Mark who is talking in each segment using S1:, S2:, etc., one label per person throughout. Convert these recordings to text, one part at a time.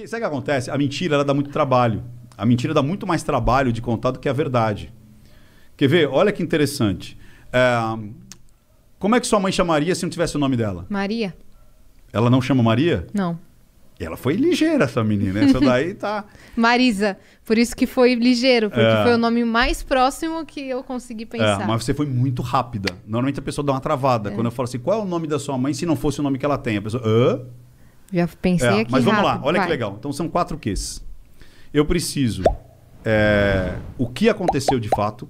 S1: Que, sabe o que acontece? A mentira ela dá muito trabalho. A mentira dá muito mais trabalho de contar do que a verdade. Quer ver? Olha que interessante. É, como é que sua mãe chamaria se não tivesse o nome dela? Maria. Ela não chama Maria? Não. Ela foi ligeira, essa menina. Essa daí
S2: tá. Marisa. Por isso que foi ligeiro, porque é. foi o nome mais próximo que eu consegui é, pensar. É, mas
S1: você foi muito rápida. Normalmente a pessoa dá uma travada. É. Quando eu falo assim, qual é o nome da sua mãe se não fosse o nome que ela tem? A pessoa. Hã?
S2: Já pensei é, aqui. Mas vamos rápido, lá, olha vai. que
S1: legal. Então são quatro Qs. Eu preciso. É, o que aconteceu de fato,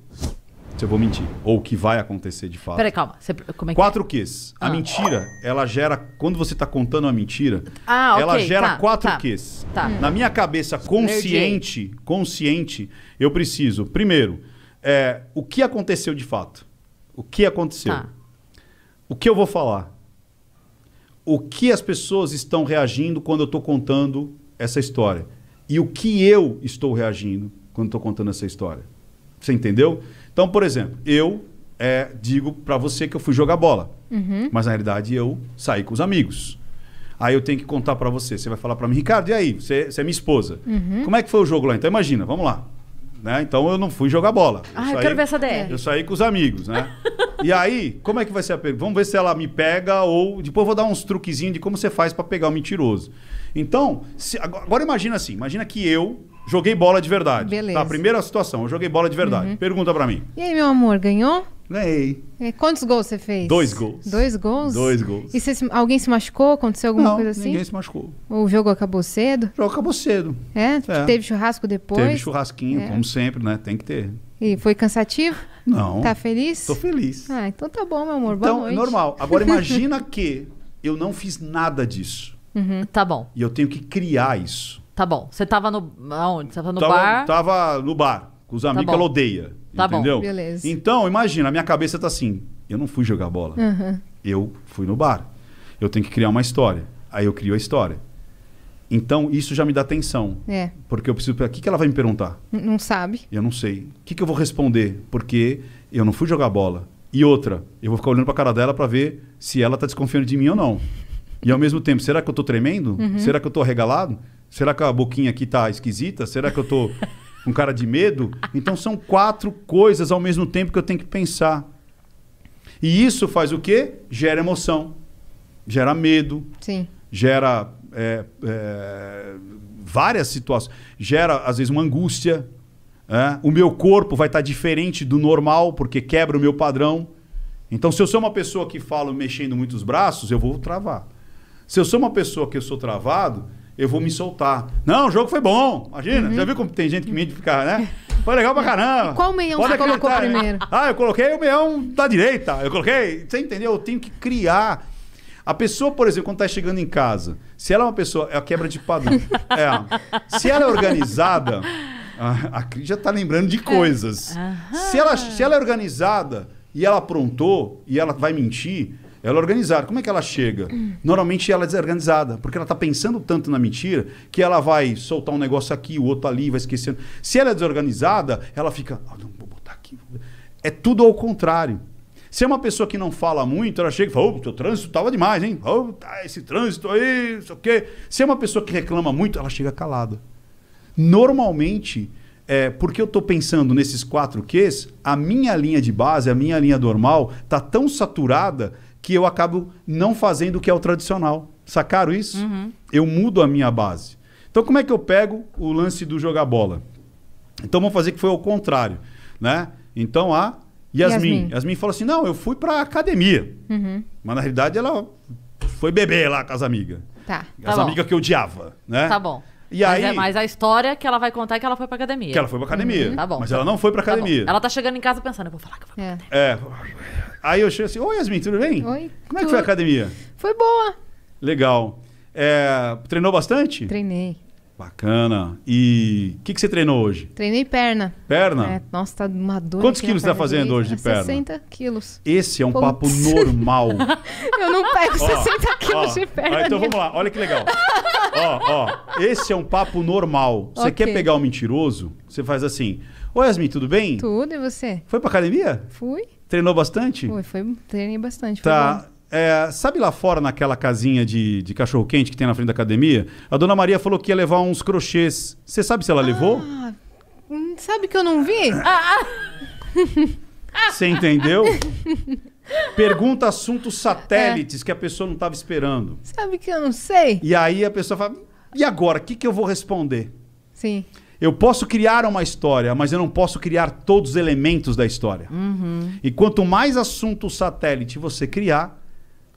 S1: se eu vou mentir, ou o que vai acontecer de fato. Peraí,
S2: calma. Você, como é que é? quatro
S1: é? Qs. A ah. mentira, ela gera. Quando você está contando a mentira,
S2: ah, ela tá, gera tá, quatro tá,
S1: Qs. Tá. Na minha cabeça consciente, consciente, eu preciso, primeiro, é, o que aconteceu de fato? O que aconteceu? Tá. O que eu vou falar? o que as pessoas estão reagindo quando eu estou contando essa história. E o que eu estou reagindo quando estou contando essa história. Você entendeu? Então, por exemplo, eu é, digo para você que eu fui jogar bola. Uhum. Mas na realidade eu saí com os amigos. Aí eu tenho que contar para você. Você vai falar para mim, Ricardo, e aí? Você, você é minha esposa. Uhum. Como é que foi o jogo lá? Então imagina, vamos lá. Né? Então eu não fui jogar bola. Ah, eu, eu quero ver essa DR. Eu saí com os amigos, né? E aí, como é que vai ser a pergunta? Vamos ver se ela me pega ou. Depois eu vou dar uns truquezinhos de como você faz para pegar o mentiroso. Então, se... agora imagina assim: imagina que eu joguei bola de verdade. Tá, Beleza. Tá? Primeira situação, eu joguei bola de verdade. Uhum. Pergunta para mim.
S2: E aí, meu amor, ganhou? Ganhei. É, quantos gols você fez? Dois gols. Dois gols? Dois gols. E você, alguém se machucou? Aconteceu alguma Não, coisa assim? ninguém se machucou. O jogo acabou cedo? O jogo acabou cedo. É? é. Teve churrasco depois? Teve churrasquinho, é. como
S1: sempre, né? Tem que ter.
S2: E foi cansativo? Não. Tá feliz? Tô feliz. Ah, então tá bom, meu amor. Então, Boa noite. normal. Agora imagina
S1: que eu não fiz nada disso.
S2: Uhum, tá bom.
S1: E eu tenho que criar isso.
S2: Tá bom. Você tava no. Aonde? Você tava no tava, bar?
S1: Tava no bar. Com os tá amigos tá ela odeia. Tá entendeu? Bom, beleza. Então, imagina, a minha cabeça tá assim: eu não fui jogar bola. Uhum. Eu fui no bar. Eu tenho que criar uma história. Aí eu crio a história. Então, isso já me dá atenção. É. Porque eu preciso. O que, que ela vai me perguntar?
S2: não sabe.
S1: Eu não sei. O que, que eu vou responder? Porque eu não fui jogar bola. E outra, eu vou ficar olhando pra cara dela para ver se ela tá desconfiando de mim ou não. E ao mesmo tempo, será que eu tô tremendo? Uhum. Será que eu tô arregalado? Será que a boquinha aqui tá esquisita? Será que eu tô um cara de medo. Então são quatro coisas ao mesmo tempo que eu tenho que pensar. E isso faz o quê? Gera emoção, gera medo, Sim. gera é, é, várias situações, gera às vezes uma angústia. É? O meu corpo vai estar diferente do normal porque quebra o meu padrão. Então, se eu sou uma pessoa que falo mexendo muito os braços, eu vou travar. Se eu sou uma pessoa que eu sou travado, eu vou me soltar. Não, o jogo foi bom. Imagina, uhum. já viu como tem gente que mente ficar, né? Foi legal pra caramba. E qual meião Pode você colocou né? primeiro? Ah, eu coloquei o meião da direita. Eu coloquei. Você entendeu? Eu tenho que criar. A pessoa, por exemplo, quando está chegando em casa, se ela é uma pessoa. É a quebra de padrão. é. Se ela é organizada. A, a Cris já está lembrando de coisas. Se, ela, se ela é organizada e ela aprontou e ela vai mentir, ela é organizada. Como é que ela chega? Normalmente ela é desorganizada, porque ela está pensando tanto na mentira que ela vai soltar um negócio aqui, o outro ali, vai esquecendo. Se ela é desorganizada, ela fica. Ah, não, vou botar aqui. É tudo ao contrário. Se é uma pessoa que não fala muito, ela chega e fala: o teu trânsito estava demais, hein? oh, tá, esse trânsito aí, não sei o quê. Se é uma pessoa que reclama muito, ela chega calada. Normalmente, é, porque eu estou pensando nesses quatro Qs, a minha linha de base, a minha linha normal, está tão saturada que eu acabo não fazendo o que é o tradicional. Sacaram isso? Uhum. Eu mudo a minha base. Então, como é que eu pego o lance do jogar bola? Então, vamos fazer que foi ao contrário, né? Então, a Yasmin. Yasmin, Yasmin falou assim, não, eu fui para academia. Uhum. Mas, na realidade, ela foi beber lá com as amigas.
S2: Tá. As tá amigas
S1: que eu odiava, né? Tá
S2: bom. E Mas é aí, é a história que ela vai contar é que ela foi pra academia. Que ela foi pra academia. Uhum. Tá bom. Mas ela não foi pra tá academia. Tá ela tá chegando em casa pensando, eu vou falar que eu fui pra
S1: é. academia. É. Aí eu chego assim, oi Yasmin, tudo bem? Oi. Como é que foi a academia? Foi boa. Legal. É, treinou bastante? Treinei. Bacana. E o que, que você treinou hoje?
S2: Treinei perna. Perna? É, nossa, tá uma dor. Quantos quilos você tá fazendo hoje de perna? 60 quilos.
S1: Esse é um papo normal.
S2: Eu não pego ó, 60 quilos ó, de ah, então perna. então vamos lá, olha que
S1: legal ó, ó, esse é um papo normal. Você okay. quer pegar o um mentiroso? Você faz assim. Oi, Yasmin, tudo bem?
S2: Tudo, e você? Foi pra academia? Fui.
S1: Treinou bastante? Foi,
S2: foi treinei bastante. Tá.
S1: É, sabe lá fora, naquela casinha de, de cachorro-quente que tem na frente da academia? A dona Maria falou que ia levar uns crochês. Você sabe se ela ah, levou?
S2: Hum, sabe que eu não vi?
S1: Você entendeu? Pergunta assuntos é. satélites é. que a pessoa não estava esperando. Sabe que eu não sei? E aí a pessoa fala: e agora? O que, que eu vou responder? Sim. Eu posso criar uma história, mas eu não posso criar todos os elementos da história.
S2: Uhum.
S1: E quanto mais assunto satélite você criar,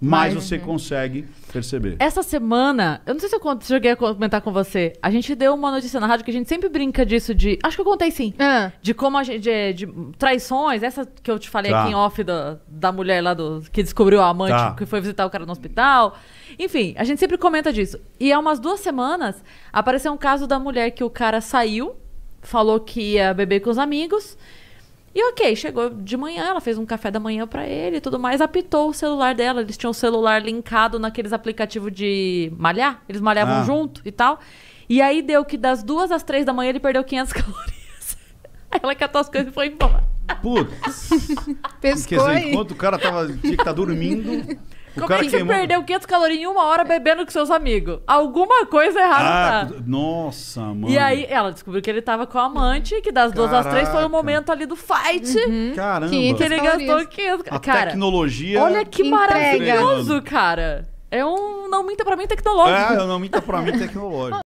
S1: mais você né? consegue perceber.
S2: Essa semana, eu não sei se eu conto, se eu cheguei a comentar com você, a gente deu uma notícia na rádio que a gente sempre brinca disso de. Acho que eu contei sim. Ah. De como a gente. De, de traições, essa que eu te falei tá. aqui em off da, da mulher lá do. que descobriu a amante tá. que foi visitar o cara no hospital. Enfim, a gente sempre comenta disso. E há umas duas semanas apareceu um caso da mulher que o cara saiu, falou que ia beber com os amigos. E ok, chegou de manhã, ela fez um café da manhã para ele e tudo mais, apitou o celular dela. Eles tinham o celular linkado naqueles aplicativos de malhar, eles malhavam ah. junto e tal. E aí deu que das duas às três da manhã ele perdeu 500 calorias. Ela catou as coisas e foi embora.
S1: Putz!
S2: Pescou Quer dizer, aí. enquanto
S1: o cara tava, tinha que estar tá dormindo, como é que você perdeu
S2: 500 calorias em uma hora bebendo com seus amigos? Alguma coisa errada ah,
S1: tá. Nossa, mano. E aí
S2: ela descobriu que ele tava com a amante, que das duas às três foi o momento ali do fight. Uhum. Caramba. Que ele gastou 500. A cara,
S1: tecnologia Olha que maravilhoso,
S2: cara. É um não minta pra mim tecnológico. É, eu é
S1: não minta pra mim tecnológico.